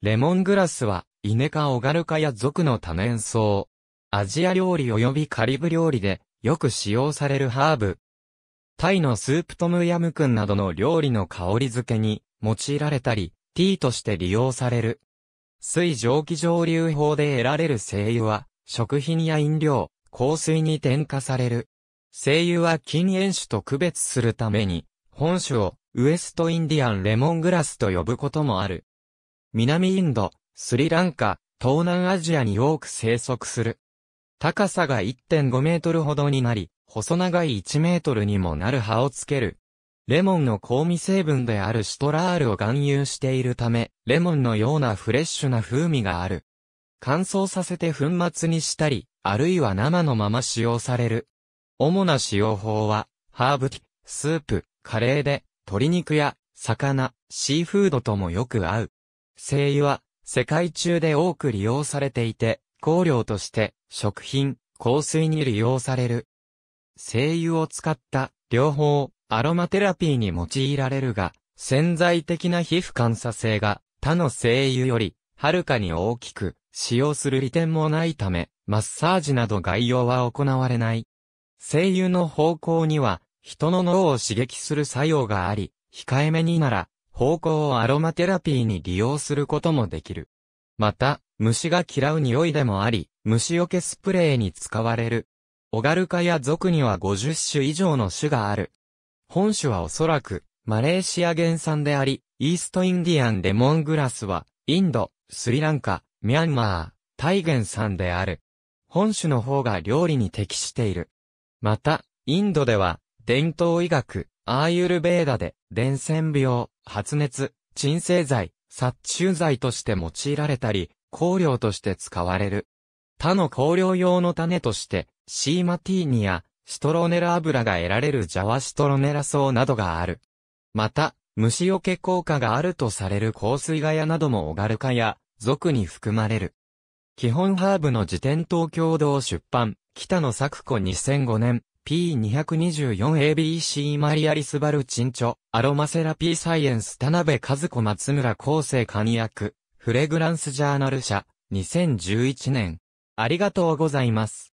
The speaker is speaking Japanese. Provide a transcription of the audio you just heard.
レモングラスは、イネ科オガルカや属の多年草。アジア料理及びカリブ料理で、よく使用されるハーブ。タイのスープトムヤムクンなどの料理の香り付けに、用いられたり、ティーとして利用される。水蒸気蒸留法で得られる精油は、食品や飲料、香水に添加される。精油は禁煙種と区別するために、本種をウエストインディアンレモングラスと呼ぶこともある。南インド、スリランカ、東南アジアに多く生息する。高さが1.5メートルほどになり、細長い1メートルにもなる葉をつける。レモンの香味成分であるシトラールを含有しているため、レモンのようなフレッシュな風味がある。乾燥させて粉末にしたり、あるいは生のまま使用される。主な使用法は、ハーブティ、スープ、カレーで、鶏肉や、魚、シーフードともよく合う。精油は世界中で多く利用されていて、香料として食品、香水に利用される。精油を使った両方アロマテラピーに用いられるが、潜在的な皮膚感作性が他の精油よりはるかに大きく使用する利点もないため、マッサージなど概要は行われない。精油の方向には人の脳を刺激する作用があり、控えめになら方向をアロマテラピーに利用することもできる。また、虫が嫌う匂いでもあり、虫除けスプレーに使われる。オガルカや族には50種以上の種がある。本種はおそらく、マレーシア原産であり、イーストインディアンレモングラスは、インド、スリランカ、ミャンマー、タイ原産である。本種の方が料理に適している。また、インドでは、伝統医学、アーユルベーダで、伝染病、発熱、鎮静剤、殺虫剤として用いられたり、香料として使われる。他の香料用の種として、シーマティーニやシトロネラ油が得られるジャワシトロネラ草などがある。また、虫除け効果があるとされる香水ガヤなどもオガルカや、俗に含まれる。基本ハーブの辞典東京堂出版、北野作子2005年。P224ABC マリアリスバルチンチョ、アロマセラピーサイエンス田辺和子松村厚生管役、フレグランスジャーナル社、2011年。ありがとうございます。